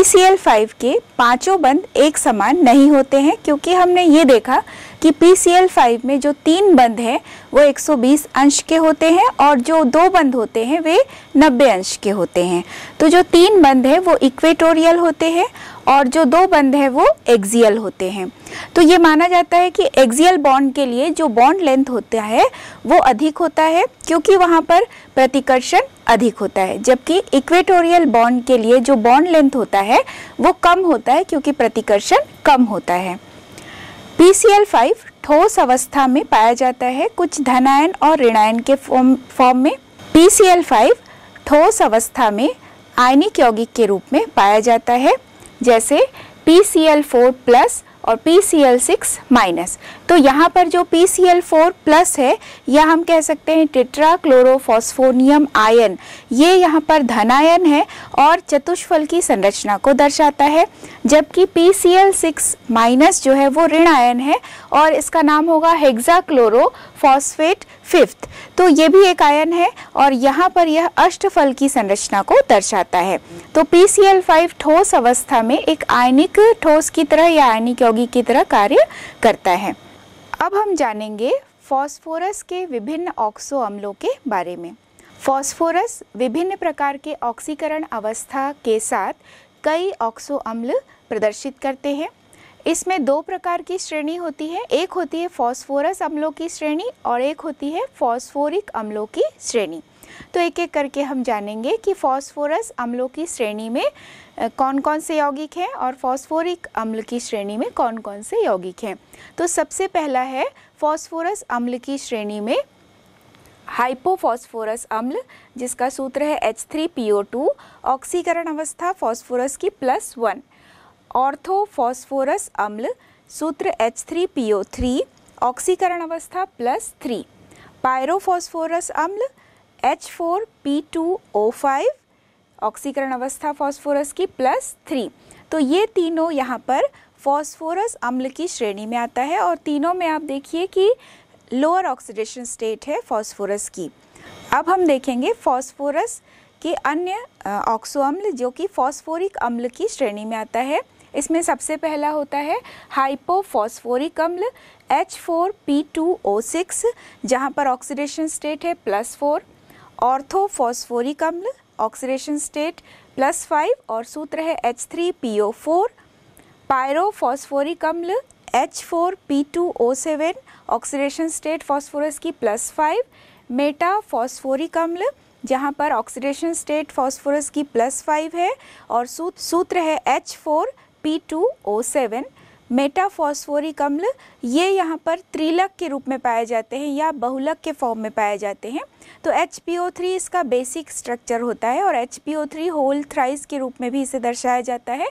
PCl5 के पांचों बंद एक समान नहीं होते हैं क्योंकि हमने ये देखा कि PCl5 में जो तीन बंद हैं वो 120 अंश के होते हैं और जो दो बंद होते हैं वे 90 अंश के होते हैं तो जो तीन बंद हैं वो इक्वेटोरियल होते हैं और जो दो बंद है वो एक्सियल होते हैं तो ये माना जाता है कि एक्सियल बॉन्ड के लिए जो बॉन्ड लेंथ होता है वो अधिक होता है क्योंकि वहाँ पर प्रतिकर्षण अधिक होता है जबकि इक्वेटोरियल बॉन्ड के लिए जो बॉन्ड लेंथ होता है वो कम होता है क्योंकि प्रतिकर्षण कम होता है पी सी एल फाइव ठोस अवस्था में पाया जाता है कुछ धनायन और ऋणायन के फॉर्म फॉर्म में पी सी एल फाइव ठोस अवस्था में आयनिक यौगिक के रूप में पाया जाता है जैसे P C L four plus और P C L six minus तो यहाँ पर जो P C L four plus है या हम कह सकते हैं टिट्रा क्लोरोफॉस्फोनियम आयन ये यहाँ पर धनायन है और चतुष्फल की संरचना को दर्शाता है जबकि P C L six minus जो है वो ऋण आयन है और इसका नाम होगा क्लोरो क्लोरोफॉस्फेट फिफ्थ तो ये भी एक आयन है और यहाँ पर यह अष्टफल की संरचना को दर्शाता है तो पी सी एल फाइव ठोस अवस्था में एक आयनिक ठोस की तरह या आयनिक यौगिक की तरह कार्य करता है अब हम जानेंगे फॉस्फोरस के विभिन्न ऑक्सो अम्लों के बारे में फॉस्फोरस विभिन्न प्रकार के ऑक्सीकरण अवस्था के साथ कई ऑक्सो अम्ल प्रदर्शित करते हैं इसमें दो प्रकार की श्रेणी होती है एक होती है फॉस्फोरस अम्लों की श्रेणी और एक होती है फॉस्फोरिक अम्लों की श्रेणी तो एक एक करके हम जानेंगे कि फॉस्फोरस अम्लों की श्रेणी में कौन कौन से यौगिक हैं और फॉस्फोरिक अम्ल की श्रेणी में कौन कौन से यौगिक हैं तो सबसे पहला है फॉस्फोरस अम्ल की श्रेणी में हाइपोफॉस्फोरस अम्ल जिसका सूत्र है H three P O two ऑक्सीकरण अवस्था फॉस्फोरस की प्लस वन ऑर्थोफॉस्फोरस अम्ल सूत्र H three P O three ऑक्सीकरण अवस्था प्लस थ्री पायरोफॉस्फोरस अम्ल H four P two O five ऑक्सीकरण अवस्था फॉस्फोरस की प्लस थ्री तो ये तीनों यहाँ पर फॉस्फोरस अम्ल की श्रेणी में आता है और तीनों में आप देखिए कि लोअर ऑक्सीडेशन स्टेट है फॉस्फोरस की अब हम देखेंगे फॉस्फोरस के अन्य ऑक्सो अम्ल जो कि फॉस्फोरिक अम्ल की श्रेणी में आता है इसमें सबसे पहला होता है हाइपोफॉस्फोरिक अम्ल H four P two O six जहाँ पर ऑक्सीडेशन स्टेट है प्लस फोर ऑर्थोफॉस्फोरिक अम्ल ऑक्सीडेशन स्टेट प्लस फाइव और सूत्र है H three P O four pyrophosphoric अम्ल H four P two O seven oxidation state phosphorus की प्लस फाइव फॉस्फोरिक अम्ल जहाँ पर ऑक्सीडेशन स्टेट फॉस्फोरस की प्लस फाइव है और सूत्र है H four P two O seven metaphosphoric अम्ल ये यहाँ पर त्रिलक के रूप में पाए जाते हैं या बहुलक के फॉर्म में पाए जाते हैं तो एच इसका बेसिक स्ट्रक्चर होता है और एच होल थ्राइस के रूप में भी इसे दर्शाया जाता है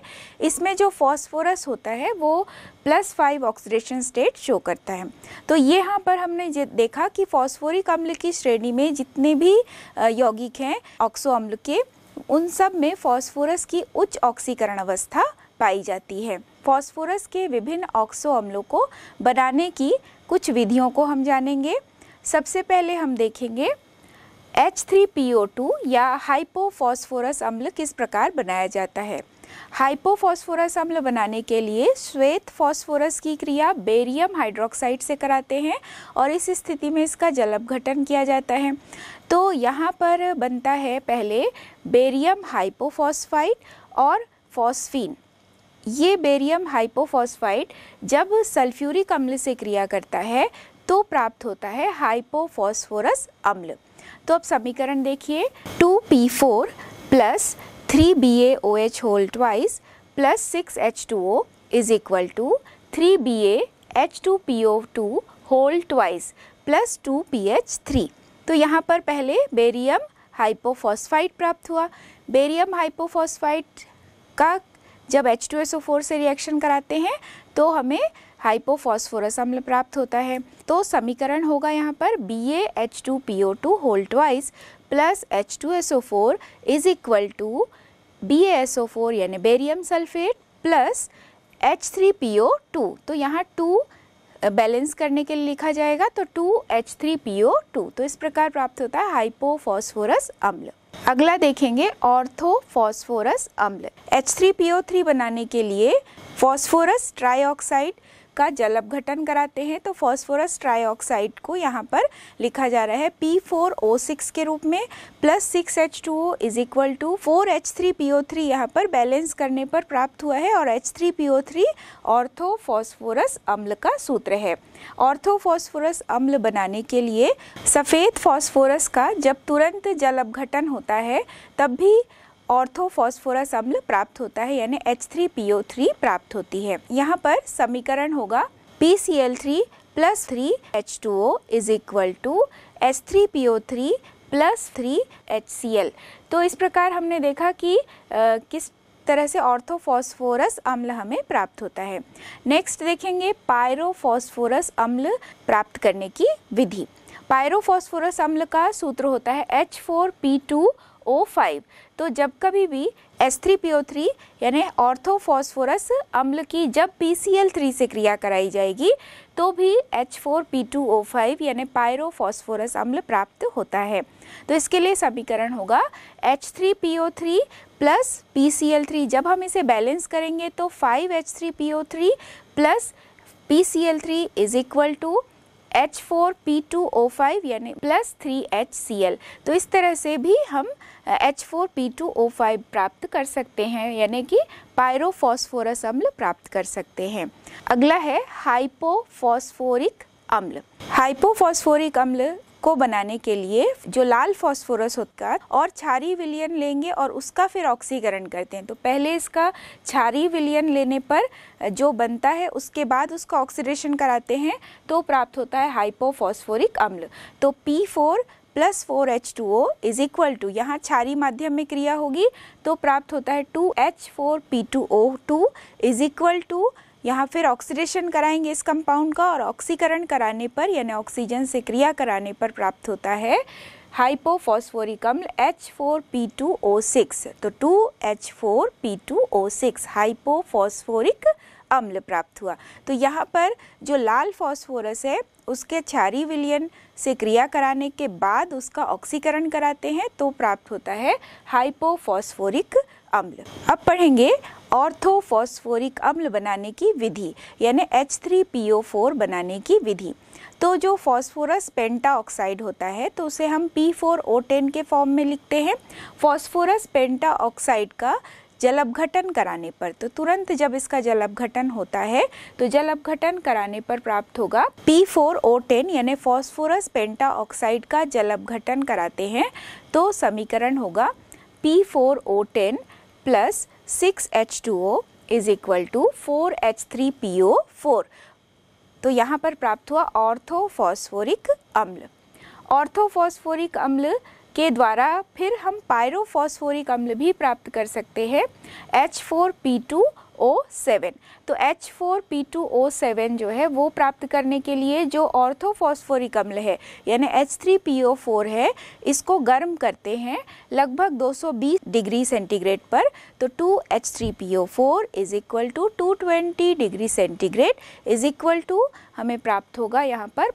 इसमें जो फॉस्फोरस होता है वो plus five oxidation state show करता है तो यहाँ पर हमने देखा कि फॉस्फोरिक अम्ल की श्रेणी में जितने भी यौगिक हैं ऑक्सो अम्ल के उन सब में फॉस्फोरस की उच्च ऑक्सीकरण अवस्था पाई जाती है फॉस्फोरस के विभिन्न ऑक्सो अम्लों को बनाने की कुछ विधियों को हम जानेंगे सबसे पहले हम देखेंगे H3PO2 या हाइपोफॉस्फोरस अम्ल किस प्रकार बनाया जाता है हाइपोफॉस्फोरस अम्ल बनाने के लिए श्वेत फॉस्फोरस की क्रिया बेरियम हाइड्रोक्साइड से कराते हैं और इस स्थिति में इसका अपघटन किया जाता है तो यहाँ पर बनता है पहले बेरियम हाइपोफॉस्फाइड और फॉस्फीन ये बेरियम हाइपोफॉस्फाइड जब सल्फ्यूरिक अम्ल से क्रिया करता है तो प्राप्त होता है हाइपोफॉस्फोरस अम्ल तो अब समीकरण देखिए 2p4 P four plus three B A O H whole twice plus six H two O is equal to three B A H two P O two whole twice plus two P H three तो यहाँ पर पहले barium हाइपोफॉस्फाइड प्राप्त हुआ barium हाइपोफॉस्फाइड का जब H2SO4 से reaction कराते हैं तो हमें हाइपोफॉस्फोरस अम्ल प्राप्त होता है तो समीकरण होगा यहाँ पर BaH2PO2 whole twice plus H2SO4 is equal to BaSO4 यानी बेरियम सल्फेट प्लस H3PO2 तो यहाँ टू बैलेंस करने के लिए लिखा जाएगा तो 2H3PO2 तो इस प्रकार प्राप्त होता है हाइपोफॉस्फोरस अम्ल अगला देखेंगे ऑर्थो फॉस्फोरस अम्ल थ्री बनाने के लिए फॉस्फोरस ऑक्साइड का जल अपघटन कराते हैं तो फॉस्फोरस ट्राईऑक्साइड को यहाँ पर लिखा जा रहा है पी फोर ओ सिक्स के रूप में plus six H two O is equal to four H three P O three यहाँ पर बैलेंस करने पर प्राप्त हुआ है और H three P O three ortho phosphorous अम्ल का सूत्र है ऑर्थो फॉस्फोरस अम्ल बनाने के लिए सफ़ेद फॉस्फोरस का जब तुरंत जल अपघटन होता है तब भी ऑर्थोफॉस्फोरस अम्ल प्राप्त होता है यानी H three P O three प्राप्त होती है यहाँ पर समीकरण होगा P C L three plus three H two O is equal to H three P O three plus three H C L तो इस प्रकार हमने देखा कि आ, किस तरह से ऑर्थोफॉस्फोरस अम्ल हमें प्राप्त होता है नेक्स्ट देखेंगे पायरोफॉस्फोरस अम्ल प्राप्त करने की विधि पायरोफॉस्फोरस अम्ल का सूत्र होता है H four P to O5 तो जब कभी भी S3PO3 यानी ऑर्थोफॉस्फोरस अम्ल की जब PCl3 से क्रिया कराई जाएगी तो भी H4P2O5 यानी पायरोफॉस्फोरस अम्ल प्राप्त होता है तो इसके लिए समीकरण होगा H3PO3 प्लस PCl3 जब हम इसे बैलेंस करेंगे तो 5H3PO3 plus PCl3 is equal to H four P two O five यानी plus three H C L तो इस तरह से भी हम H four P two O five प्राप्त कर सकते हैं यानी कि पायरोफॉस्फोरस अम्ल प्राप्त कर सकते हैं अगला है हाइपोफॉस्फोरिक अम्ल हाइपोफॉस्फोरिक अम्ल को बनाने के लिए जो लाल फॉस्फोरस होता है और छारी विलियन लेंगे और उसका फिर ऑक्सीकरण करते हैं तो पहले इसका छारी विलियन लेने पर जो बनता है उसके बाद उसका ऑक्सीडेशन कराते हैं तो प्राप्त होता है हाइपोफॉस्फोरिक अम्ल तो P four plus four H two O is equal to यहाँ छारी माध्यम में क्रिया होगी तो प्राप्त होता है two H four P two O two is equal to यहाँ फिर ऑक्सीडेशन कराएंगे इस कंपाउंड का और ऑक्सीकरण कराने पर यानी ऑक्सीजन से क्रिया कराने पर प्राप्त होता है हाइपोफॉस्फोरिक अम्ल H four P two O six तो two H four P two O six hypophosphoric अम्ल प्राप्त हुआ तो यहाँ पर जो लाल फॉस्फोरस है उसके क्षारी विलियन से क्रिया कराने के बाद उसका ऑक्सीकरण कराते हैं तो प्राप्त होता है हाइपोफॉस्फोरिक अम्ल अब पढ़ेंगे ऑर्थोफॉस्फोरिक अम्ल बनाने की विधि यानी H3PO4 बनाने की विधि तो जो फॉस्फोरस पेंटाऑक्साइड होता है तो उसे हम P4O10 के फॉर्म में लिखते हैं फॉस्फोरस पेंटा ऑक्साइड का जल अपघटन कराने पर तो तुरंत जब इसका जल अपघटन होता है तो जल अपघटन कराने पर प्राप्त होगा P4O10 यानी फॉस्फोरस पेंटा ऑक्साइड का जल अपघटन कराते हैं तो समीकरण होगा P4O10 plus 6H2O is equal to four H three P O four तो यहाँ पर प्राप्त हुआ ऑर्थोफॉस्फोरिक अम्ल ऑर्थोफॉस्फोरिक अम्ल के द्वारा फिर हम पायरोफॉस्फोरिक अम्ल भी प्राप्त कर सकते हैं H four P two seven तो H4P2O7 जो है वो प्राप्त करने के लिए जो ऑर्थोफॉस्फोरिक अम्ल है यानी H3PO4 है इसको गर्म करते हैं लगभग 220 डिग्री सेंटीग्रेड पर तो 2H3PO4 is equal to 220 degree centigrade is equal to हमें प्राप्त होगा यहाँ पर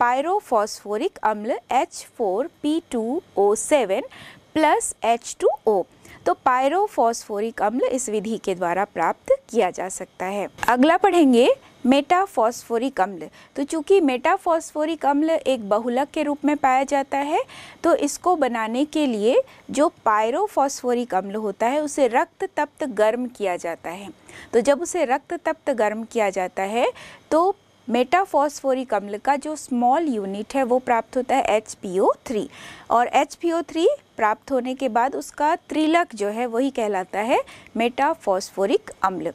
पायरोफॉस्फोरिक अम्ल H4P2O7 प्लस H2O तो पायरोफॉस्फोरिक अम्ल इस विधि के द्वारा प्राप्त किया जा सकता है अगला पढ़ेंगे मेटाफॉस्फोरिक अम्ल तो चूंकि मेटाफॉस्फोरिक अम्ल एक बहुलक के रूप में पाया जाता है तो इसको बनाने के लिए जो पायरोफॉस्फोरिक अम्ल होता है उसे रक्त तप्त गर्म किया जाता है तो जब उसे रक्त तप्त गर्म किया जाता है तो मेटाफॉस्फोरिक अम्ल का जो स्मॉल यूनिट है वो प्राप्त होता है एच और एच प्राप्त होने के बाद उसका त्रिलक जो है वही कहलाता है मेटाफॉस्फोरिक अम्ल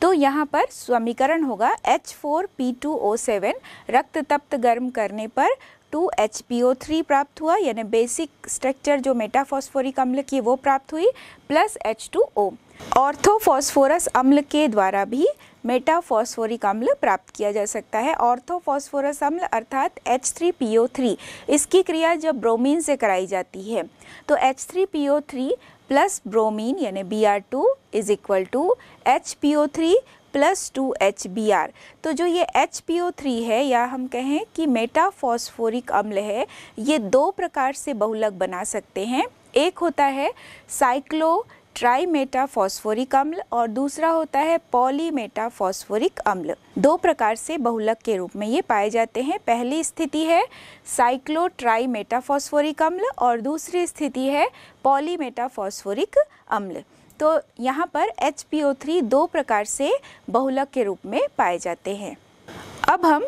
तो यहाँ पर समीकरण होगा H4P2O7 रक्त तप्त गर्म करने पर two H P O three प्राप्त हुआ यानी बेसिक स्ट्रक्चर जो मेटाफॉस्फोरिक अम्ल की वो प्राप्त हुई plus H two O orthophosphorous अम्ल के द्वारा भी मेटाफॉस्फोरिक अम्ल प्राप्त किया जा सकता है ऑर्थोफॉस्फोरस अम्ल अर्थात H three P O three इसकी क्रिया जब ब्रोमीन से कराई जाती है तो H three P O three plus bromine यानी B R two is equal to H P O three plus two H B R तो जो ये एच पी ओ थ्री है या हम कहें कि मेटाफॉस्फोरिक अम्ल है ये दो प्रकार से बहुलक बना सकते हैं एक होता है साइक्लो ट्राईमेटाफॉस्फोरिक अम्ल और दूसरा होता है पॉलीमेटाफॉस्फोरिक अम्ल दो प्रकार से बहुलक के रूप में ये पाए जाते हैं पहली स्थिति है साइक्लो ट्राईमेटाफॉस्फोरिक अम्ल और दूसरी स्थिति है पॉलीमेटाफॉस्फोरिक अम्ल तो यहाँ पर एच दो प्रकार से बहुलक के रूप में पाए जाते हैं अब हम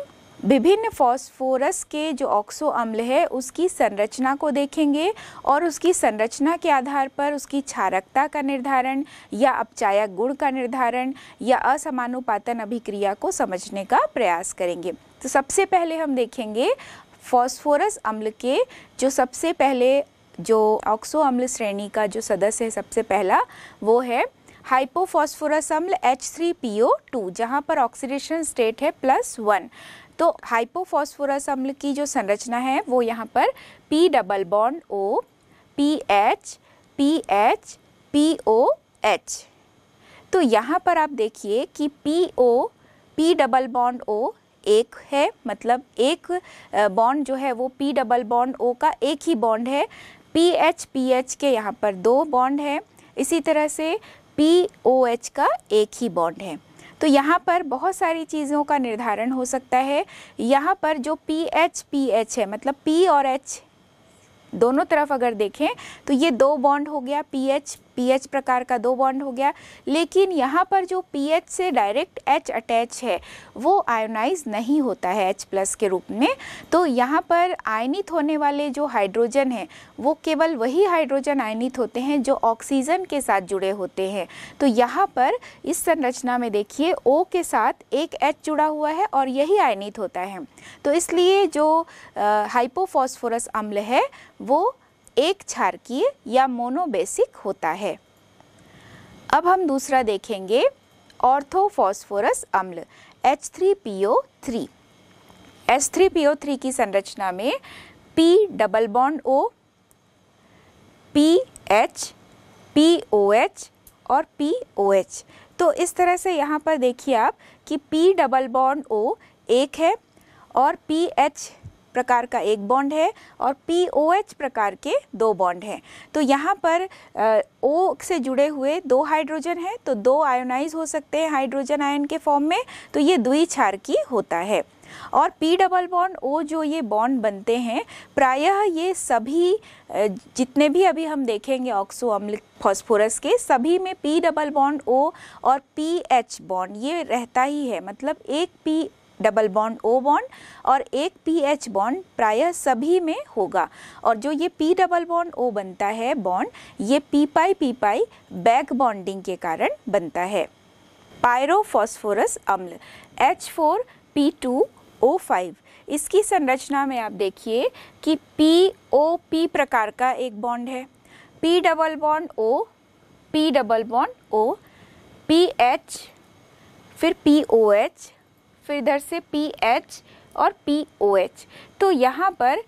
विभिन्न फॉस्फोरस के जो ऑक्सो अम्ल है उसकी संरचना को देखेंगे और उसकी संरचना के आधार पर उसकी क्षारकता का निर्धारण या अपचायक गुण का निर्धारण या असमानुपातन अभिक्रिया को समझने का प्रयास करेंगे तो सबसे पहले हम देखेंगे फॉस्फोरस अम्ल के जो सबसे पहले जो ऑक्सो अम्ल श्रेणी का जो सदस्य है सबसे पहला वो है हाइपोफॉस्फोरस अम्ल H three P O two जहाँ पर ऑक्सीडेशन स्टेट है प्लस वन तो हाइपोफॉस्फोरस अम्ल की जो संरचना है वो यहाँ पर P double bond O P H P H P O H तो यहाँ पर आप देखिए कि P O P double bond O एक है मतलब एक बॉन्ड जो है वो पी डबल बॉन्ड ओ का एक ही बॉन्ड है पी एच पी एच के यहाँ पर दो बॉन्ड हैं इसी तरह से पी ओ एच का एक ही बॉन्ड है तो यहाँ पर बहुत सारी चीज़ों का निर्धारण हो सकता है यहाँ पर जो पी एच पी एच है मतलब पी और एच दोनों तरफ अगर देखें तो ये दो बॉन्ड हो गया पी एच पीएच प्रकार का दो बॉन्ड हो गया लेकिन यहाँ पर जो पीएच से डायरेक्ट एच अटैच है वो आयोनाइज नहीं होता है एच प्लस के रूप में तो यहाँ पर आयनित होने वाले जो हाइड्रोजन हैं वो केवल वही हाइड्रोजन आयनित होते हैं जो ऑक्सीजन के साथ जुड़े होते हैं तो यहाँ पर इस संरचना में देखिए ओ के साथ एक एच जुड़ा हुआ है और यही आयनित होता है तो इसलिए जो हाइपोफॉस्फोरस अम्ल है वो एक क्षारकीय या मोनोबेसिक होता है अब हम दूसरा देखेंगे ऑर्थोफॉस्फोरस अम्ल H3PO3 थ्री की संरचना में P double bond O P H P O H और पी ओ एच तो इस तरह से यहाँ पर देखिए आप कि पी डबल बॉन्ड ओ एक है और पी एच प्रकार का एक बॉन्ड है और पी ओ एच प्रकार के दो बॉन्ड हैं तो यहाँ पर ओ से जुड़े हुए दो हाइड्रोजन हैं तो दो आयोनाइज हो सकते हैं हाइड्रोजन आयन के फॉर्म में तो ये की होता है और पी डबल बॉन्ड ओ जो ये बॉन्ड बनते हैं प्रायः ये सभी जितने भी अभी हम देखेंगे ऑक्सो अम्ल फॉस्फोरस के सभी में पी डबल बॉन्ड ओ और पी एच बॉन्ड ये रहता ही है मतलब एक P double bond O bond और एक पी एच बॉन्ड प्रायः सभी में होगा और जो ये पी डबल बॉन्ड ओ बनता है बॉन्ड ये P pi P pi back bonding के कारण बनता है पायरोफॉस्फोरस अम्ल H four P two O five इसकी संरचना में आप देखिए कि पी ओ पी प्रकार का एक बॉन्ड है P double bond O P double bond O P H फिर पी ओ एच फिर इधर से पी एच और पी ओ एच तो यहाँ पर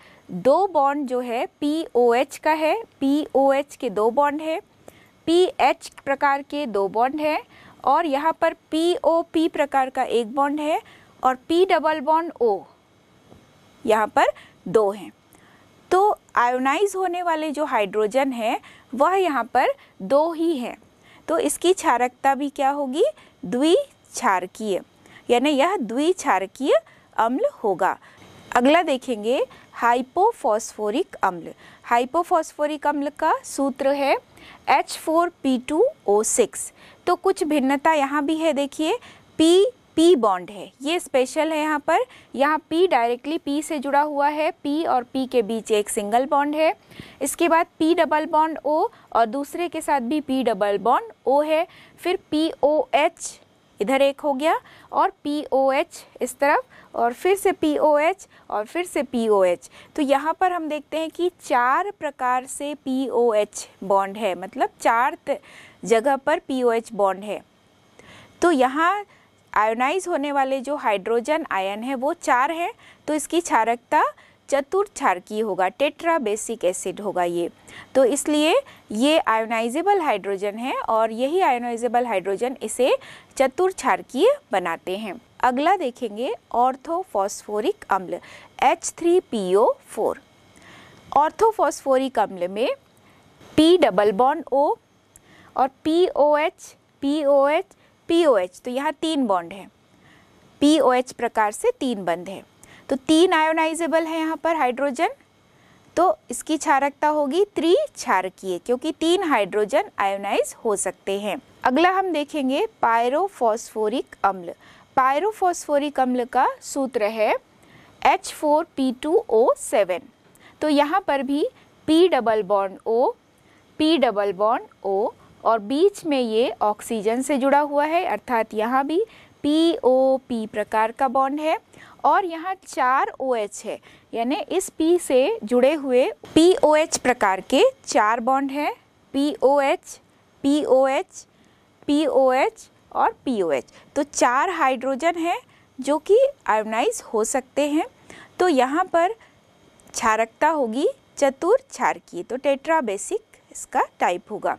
दो बॉन्ड जो है पी ओ एच का है पी ओ एच के दो बॉन्ड है पी एच प्रकार के दो बॉन्ड है और यहाँ पर पी ओ पी प्रकार का एक बॉन्ड है और पी डबल बॉन्ड ओ यहाँ पर दो हैं तो आयोनाइज होने वाले जो हाइड्रोजन है वह यहाँ पर दो ही हैं तो इसकी क्षारकता भी क्या होगी द्विक्षारकीय यानी यह द्विक्षारकीय अम्ल होगा अगला देखेंगे हाइपोफॉस्फोरिक अम्ल हाइपोफॉस्फोरिक अम्ल का सूत्र है H4P2O6 तो कुछ भिन्नता यहाँ भी है देखिए P पी बॉन्ड है ये स्पेशल है यहाँ पर यहाँ पी डायरेक्टली पी से जुड़ा हुआ है पी और पी के बीच एक सिंगल बॉन्ड है इसके बाद पी डबल बॉन्ड ओ और दूसरे के साथ भी पी डबल बॉन्ड ओ है फिर पी ओ एच इधर एक हो गया और पी ओ एच इस तरफ और फिर से पी ओ एच और फिर से पी ओ एच तो यहाँ पर हम देखते हैं कि चार प्रकार से पी ओ एच बॉन्ड है मतलब चार जगह पर पी ओ एच बॉन्ड है तो यहाँ आयोनाइज होने वाले जो हाइड्रोजन आयन है वो चार है तो इसकी क्षारकता चतुर क्षारकीय होगा टेट्रा बेसिक एसिड होगा ये तो इसलिए ये आयोनाइजेबल हाइड्रोजन है और यही आयोनाइजेबल हाइड्रोजन इसे चतुर क्षारकीय बनाते हैं अगला देखेंगे ऑर्थोफॉस्फोरिक अम्ल H three P O four orthophosphoric अम्ल में P डबल बॉन्ड O और P P O O H H P O H तो यहाँ तीन बॉन्ड हैं एच प्रकार से तीन बंद हैं तो तीन आयोनाइजेबल है यहाँ पर हाइड्रोजन तो इसकी क्षारकता होगी त्रि क्षारकीय क्योंकि तीन हाइड्रोजन आयोनाइज हो सकते हैं अगला हम देखेंगे पायरोफॉस्फोरिक अम्ल पायरोफॉस्फोरिक अम्ल का सूत्र है H four P two O seven तो यहाँ पर भी P double bond O P double bond O और बीच में ये ऑक्सीजन से जुड़ा हुआ है अर्थात यहाँ भी पी ओ पी प्रकार का बॉन्ड है और यहाँ चार ओ OH है यानी इस P से जुड़े हुए पी ओ एच प्रकार के चार बॉन्ड हैं P O H P O H P O H और पी ओ एच तो चार हाइड्रोजन हैं जो कि आयोनाइज हो सकते हैं तो यहाँ पर क्षारकता होगी चतुर क्षारकीय तो टेट्रा बेसिक इसका टाइप होगा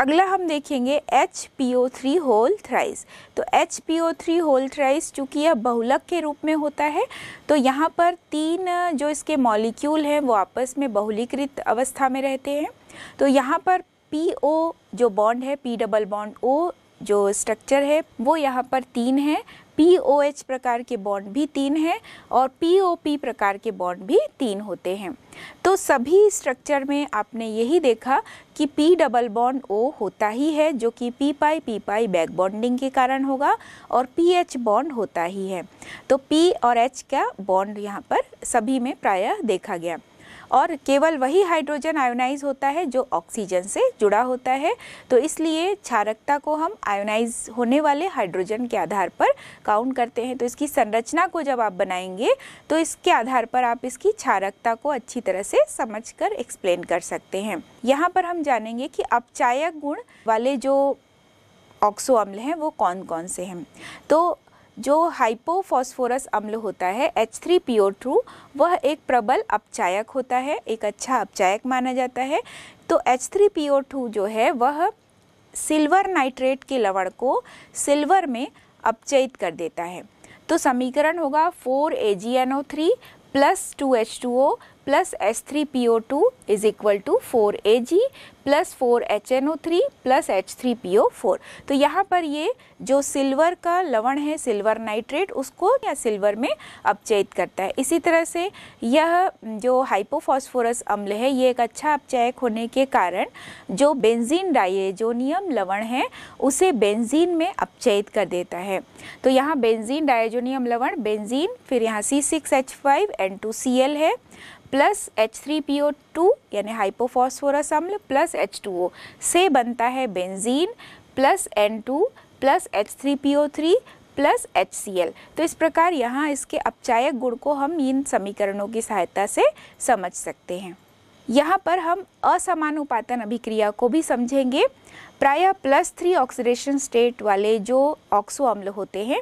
अगला हम देखेंगे H P O three whole thrice तो H P O three whole thrice चूँकि यह बहुलक के रूप में होता है तो यहाँ पर तीन जो इसके मॉलिक्यूल हैं वो आपस में बहुलीकृत अवस्था में रहते हैं तो यहाँ पर पी ओ जो बॉन्ड है पी डबल बॉन्ड ओ जो स्ट्रक्चर है वो यहाँ पर तीन है पी ओ एच प्रकार के बॉन्ड भी तीन हैं और पी ओ पी प्रकार के बॉन्ड भी तीन होते हैं तो सभी स्ट्रक्चर में आपने यही देखा कि पी डबल बॉन्ड ओ होता ही है जो कि P pi P pi back bonding के कारण होगा और पी एच बॉन्ड होता ही है तो पी और एच का बॉन्ड यहाँ पर सभी में प्रायः देखा गया और केवल वही हाइड्रोजन आयोनाइज होता है जो ऑक्सीजन से जुड़ा होता है तो इसलिए क्षारकता को हम आयोनाइज होने वाले हाइड्रोजन के आधार पर काउंट करते हैं तो इसकी संरचना को जब आप बनाएंगे तो इसके आधार पर आप इसकी क्षारकता को अच्छी तरह से समझ कर एक्सप्लेन कर सकते हैं यहाँ पर हम जानेंगे कि अपचायक गुण वाले जो ऑक्सो अम्ल हैं वो कौन कौन से हैं तो जो हाइपोफॉस्फोरस अम्ल होता है H three P O two वह एक प्रबल अपचायक होता है एक अच्छा अपचायक माना जाता है तो H three P O two जो है वह सिल्वर नाइट्रेट के लवण को सिल्वर में अपचयित कर देता है तो समीकरण होगा four A G N O three plus two H two O plus S three P O two is equal to four A G plus four H N O three plus H three P O four तो यहाँ पर ये जो silver का लवण है silver nitrate उसको या सिल्वर में अपचयित करता है इसी तरह से यह जो हाइपोफॉस्फोरस अम्ल है ये एक अच्छा अपचयक होने के कारण जो बेंजीन डाइजोनियम लवण है उसे बेंजीन में अपचयित कर देता है तो यहाँ बेंजीन डाइजोनियम लवण बेंजीन फिर यहाँ C six H five N two C L है plus H three P O two यानी हाइपोफॉस्फोरस अम्ल प्लस एच टू ओ से बनता है benzene plus N two plus H three P O three plus H C L तो इस प्रकार यहाँ इसके अपचायक गुण को हम इन समीकरणों की सहायता से समझ सकते हैं यहाँ पर हम असमानुपातन अभिक्रिया को भी समझेंगे प्रायः प्लस थ्री ऑक्सीडेशन स्टेट वाले जो ऑक्सो अम्ल होते हैं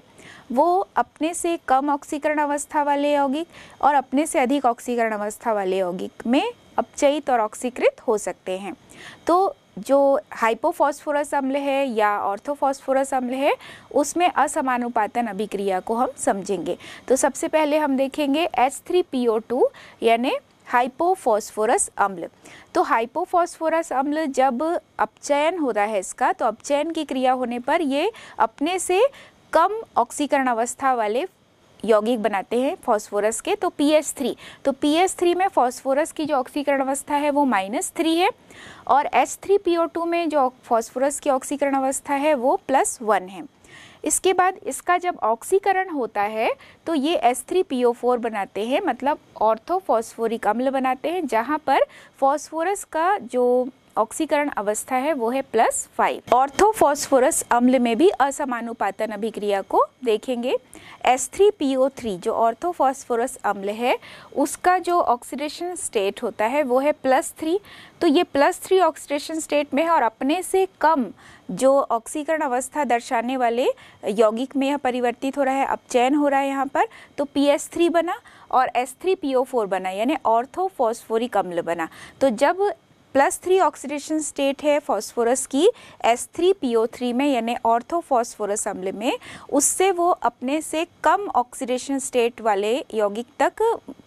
वो अपने से कम ऑक्सीकरण अवस्था वाले यौगिक और अपने से अधिक ऑक्सीकरण अवस्था वाले यौगिक में अपचयित और ऑक्सीकृत हो सकते हैं तो जो हाइपोफॉस्फोरस अम्ल है या ऑर्थोफॉस्फोरस अम्ल है उसमें असमानुपातन अभिक्रिया को हम समझेंगे तो सबसे पहले हम देखेंगे थ्री टू यानी हाइपोफॉस्फोरस अम्ल तो हाइपोफॉस्फोरस अम्ल जब अपचयन होता है इसका तो अपचयन की क्रिया होने पर ये अपने से कम ऑक्सीकरण अवस्था वाले यौगिक बनाते हैं फॉस्फोरस के तो पी एच थ्री तो पी एच थ्री में फॉस्फोरस की जो ऑक्सीकरण अवस्था है वो माइनस थ्री है और H three P O two में जो फॉस्फोरस की ऑक्सीकरण अवस्था है वो प्लस वन है इसके बाद इसका जब ऑक्सीकरण होता है तो ये S three P O four बनाते हैं मतलब ऑर्थोफॉस्फोरिक अम्ल बनाते हैं जहाँ पर फॉस्फोरस का जो ऑक्सीकरण अवस्था है वो है प्लस फाइव ऑर्थोफॉस्फोरस अम्ल में भी असमानुपातन अभिक्रिया को देखेंगे S three P O three जो ऑर्थोफॉस्फोरस अम्ल है उसका जो ऑक्सीडेशन स्टेट होता है वो है प्लस थ्री तो ये प्लस थ्री ऑक्सीडेशन स्टेट में है और अपने से कम जो ऑक्सीकरण अवस्था दर्शाने वाले यौगिक में यह परिवर्तित हो रहा है अपचयन हो रहा है यहाँ पर तो पी एस थ्री बना और S three P O four बना यानी ऑर्थोफॉस्फोरिक अम्ल बना तो जब प्लस थ्री ऑक्सीडेशन स्टेट है फॉस्फोरस की S three P O three में यानी ऑर्थोफॉस्फोरस अम्ल में उससे वो अपने से कम ऑक्सीडेशन स्टेट वाले यौगिक तक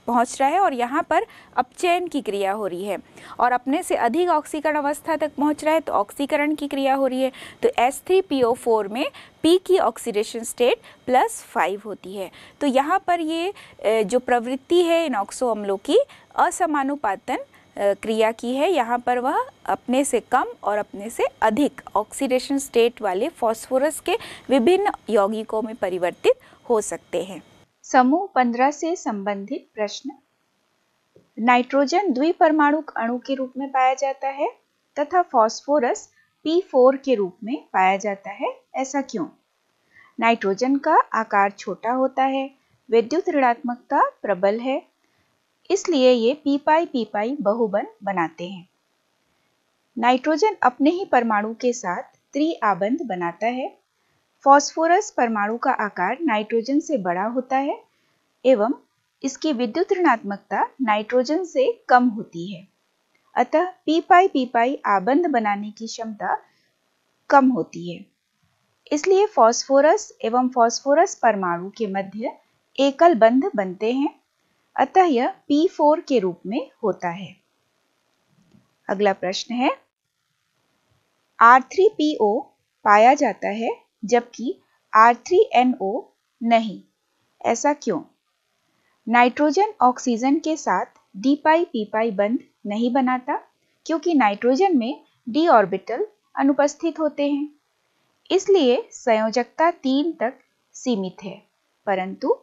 पहुंच रहा है और यहाँ पर अपचयन की क्रिया हो रही है और अपने से अधिक ऑक्सीकरण अवस्था तक पहुंच रहा है तो ऑक्सीकरण की क्रिया हो रही है तो S three P O four में पी की ऑक्सीडेशन स्टेट प्लस फाइव होती है तो यहाँ पर ये जो प्रवृत्ति है इन ऑक्सो अम्लों की असमानुपातन क्रिया की है यहाँ पर वह अपने से कम और अपने से अधिक ऑक्सीडेशन स्टेट वाले फॉस्फोरस के विभिन्न यौगिकों में परिवर्तित हो सकते हैं समूह पंद्रह से संबंधित प्रश्न नाइट्रोजन द्विपरमाणु अणु के रूप में पाया जाता है तथा पी P4 के रूप में पाया जाता है ऐसा क्यों नाइट्रोजन का आकार छोटा होता है विद्युत ऋणात्मकता प्रबल है इसलिए ये पीपाई पीपाई बहुबन बनाते हैं नाइट्रोजन अपने ही परमाणु के साथ त्रिआबंध बनाता है फॉस्फोरस परमाणु का आकार नाइट्रोजन से बड़ा होता है एवं इसकी विद्युत ऋणात्मकता नाइट्रोजन से कम होती है अतः पी पाई आबंध बनाने की क्षमता कम होती है इसलिए फास्फोरस एवं फास्फोरस परमाणु के मध्य एकल बंध बनते हैं अतः यह P4 के रूप में होता है अगला प्रश्न है R3PO पाया जाता है जबकि R3NO नहीं ऐसा क्यों नाइट्रोजन ऑक्सीजन के साथ डी पाई पी पाई बंध नहीं बनाता क्योंकि नाइट्रोजन में डी ऑर्बिटल अनुपस्थित होते हैं इसलिए संयोजकता तीन तक सीमित है परंतु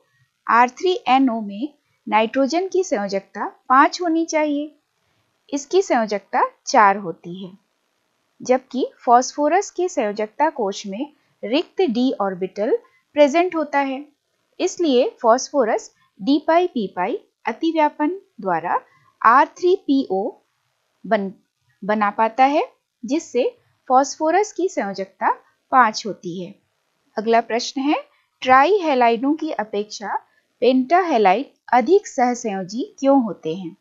R3NO में नाइट्रोजन की संयोजकता पाँच होनी चाहिए इसकी संयोजकता चार होती है जबकि फास्फोरस के संयोजकता कोश में रिक्त डी ऑर्बिटल प्रेजेंट होता है इसलिए phosphorus D pi P pi अतिव्यापन द्वारा आर थ्री पी ओ बन बना पाता है जिससे फास्फोरस की संयोजकता पाँच होती है अगला प्रश्न है ट्राई हेलाइडों की अपेक्षा पेंटाहेलाइट अधिक सहसंयोजी क्यों होते हैं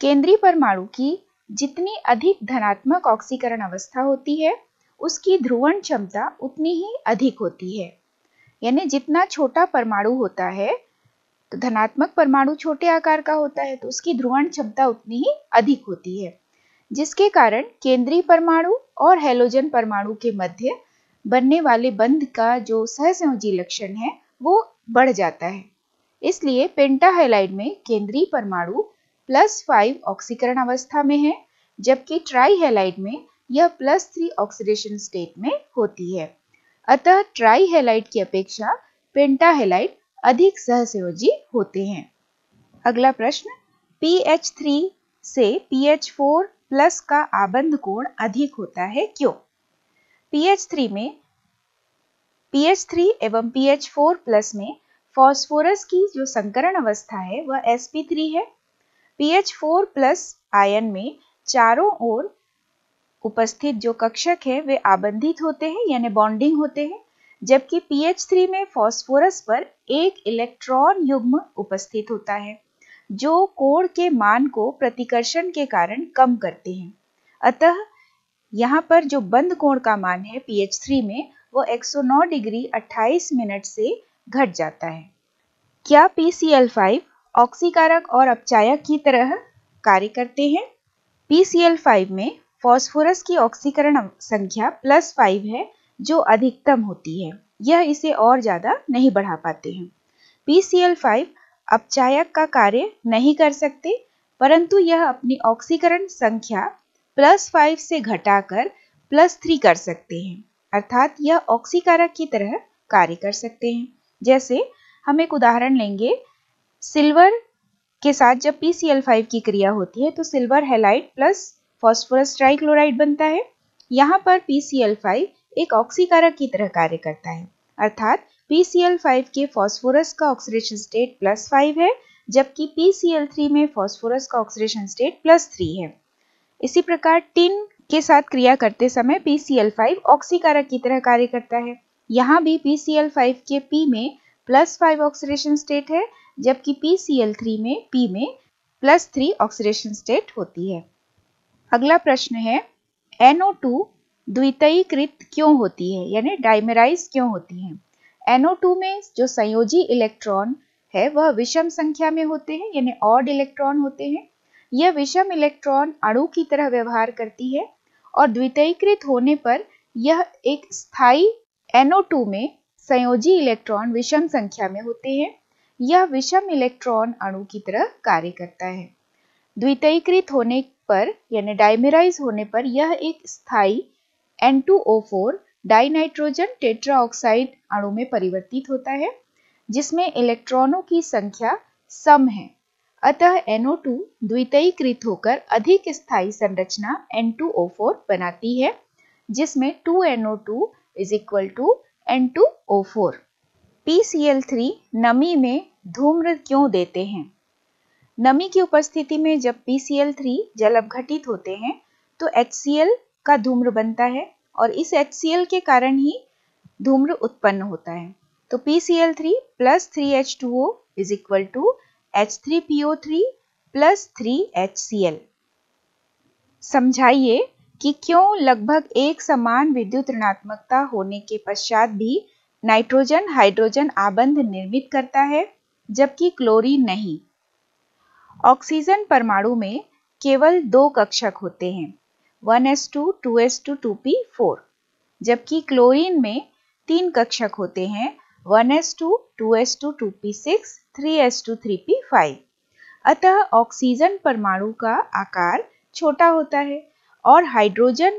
केंद्रीय परमाणु की जितनी अधिक धनात्मक ऑक्सीकरण अवस्था होती है उसकी ध्रुवण क्षमता उतनी ही अधिक होती है यानी जितना छोटा परमाणु होता है तो धनात्मक परमाणु छोटे आकार का होता है तो उसकी ध्रुवण क्षमता उतनी ही अधिक होती है जिसके कारण केंद्रीय परमाणु और हेलोजन परमाणु के मध्य बनने वाले बंध का जो सहसंयोजी लक्षण है वो बढ़ जाता है इसलिए पेंटाहेलाइड में केंद्रीय परमाणु प्लस फाइव ऑक्सीकरण अवस्था में है जबकि ट्राईहेलाइड में यह प्लस थ्री ऑक्सीडेशन स्टेट में होती है अतः ट्राईहेलाइड की अपेक्षा पेंटाहेलाइड अधिक सहसयोजी होते हैं अगला प्रश्न पी एच थ्री से पी एच फोर प्लस का आबंध कोण अधिक होता है क्यों पी एच थ्री में पी एच थ्री एवं पी एच फोर प्लस में फॉस्फोरस की जो संकरण अवस्था है वह sp3 है पीएच फोर प्लस आयन में चारों ओर उपस्थित जो कक्षक है वे आबंधित होते हैं यानी बॉन्डिंग होते हैं जबकि पीएच थ्री में फॉस्फोरस पर एक इलेक्ट्रॉन युग्म उपस्थित होता है जो कोण के मान को प्रतिकर्षण के कारण कम करते हैं अतः यहाँ पर जो बंद कोण का मान है पीएच थ्री में वो 109 डिग्री 28 मिनट से घट जाता है क्या पी सी एल फाइव ऑक्सीकारक और अपचायक की तरह कार्य करते हैं पी सी एल फाइव में फॉस्फोरस की ऑक्सीकरण संख्या प्लस फाइव है जो अधिकतम होती है यह इसे और ज़्यादा नहीं बढ़ा पाते हैं पी सी एल फाइव अपचायक का कार्य नहीं कर सकते परंतु यह अपनी ऑक्सीकरण संख्या प्लस फाइव से घटाकर प्लस थ्री कर सकते हैं अर्थात यह ऑक्सीकारक की तरह कार्य कर सकते हैं जैसे हम एक उदाहरण लेंगे सिल्वर के साथ जब पी की क्रिया होती है तो silver halide plus phosphorus trichloride बनता है यहाँ पर पी एक ऑक्सीकारक की तरह कार्य करता है अर्थात पी के फॉस्फोरस का ऑक्सीडेशन स्टेट प्लस फाइव है जबकि पी में फॉस्फोरस का ऑक्सीडेशन स्टेट प्लस थ्री है इसी प्रकार टिन के साथ क्रिया करते समय पी ऑक्सीकारक की तरह कार्य करता है यहाँ भी पी सी एल फाइव के पी में प्लस फाइव ऑक्सीडेशन स्टेट है जबकि पी सी एल थ्री में पी में प्लस थ्री ऑक्सीडेशन स्टेट होती है अगला प्रश्न है एनओ टू द्वितीयकृत क्यों होती है यानी डाइमेराइज क्यों होती है NO2 में जो संयोजी इलेक्ट्रॉन है वह विषम संख्या में होते हैं यानी ऑड इलेक्ट्रॉन होते हैं यह विषम इलेक्ट्रॉन अणु की तरह व्यवहार करती है और द्वितयीकृत होने पर यह एक स्थायी NO2 में संयोजी इलेक्ट्रॉन विषम संख्या में होते हैं यह विषम इलेक्ट्रॉन अणु की तरह कार्य करता है द्वितीयकृत होने पर यानी डाइमेराइज होने पर यह एक स्थायी N2O4 डाइनाइट्रोजन टेट्राऑक्साइड अणु में परिवर्तित होता है जिसमें इलेक्ट्रॉनों की संख्या सम है अतः NO2 द्वितीयकृत होकर अधिक स्थायी संरचना N2O4 बनाती है जिसमें 2NO2 is equal to N2O4 three नमी में धूम्र क्यों देते हैं नमी की उपस्थिति में जब थ्री जल अवघटित होते हैं तो HCl का धूम्र बनता है और इस एल के कारण ही धूम्र उत्पन्न होता है तो PCl3 plus three H two O is equal to H three P O three plus three H C L समझाइए कि क्यों लगभग एक समान विद्युत ऋणात्मकता होने के पश्चात भी नाइट्रोजन हाइड्रोजन आबंध निर्मित करता है जबकि क्लोरीन नहीं ऑक्सीजन परमाणु में केवल दो कक्षक होते हैं 1s2, 2s2, 2p4 जबकि क्लोरीन में तीन कक्षक होते हैं 1s2, 2s2, 2p6, 3s2, 3p5 अतः ऑक्सीजन परमाणु का आकार छोटा होता है और हाइड्रोजन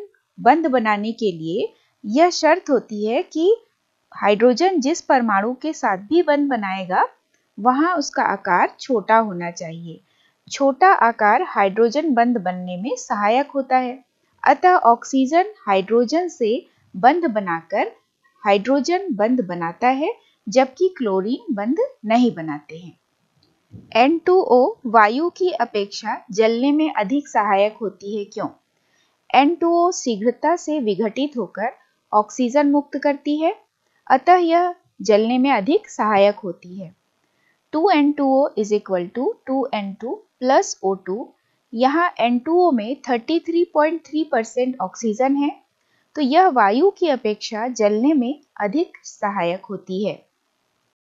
बंद बनाने के लिए यह शर्त होती है कि हाइड्रोजन जिस परमाणु के साथ भी बंद बनाएगा वहां उसका आकार छोटा होना चाहिए छोटा आकार हाइड्रोजन बंद बनने में सहायक होता है अतः ऑक्सीजन हाइड्रोजन से बंद बनाकर हाइड्रोजन बंद बनाता है जबकि क्लोरीन बंद नहीं बनाते हैं N2O वायु की अपेक्षा जलने में अधिक सहायक होती है क्यों N2O शीघ्रता से विघटित होकर ऑक्सीजन मुक्त करती है अतः यह जलने में अधिक सहायक होती है 2N2O is equal to two N two plus O two यहाँ N2O में 33.3 परसेंट ऑक्सीजन है तो यह वायु की अपेक्षा जलने में अधिक सहायक होती है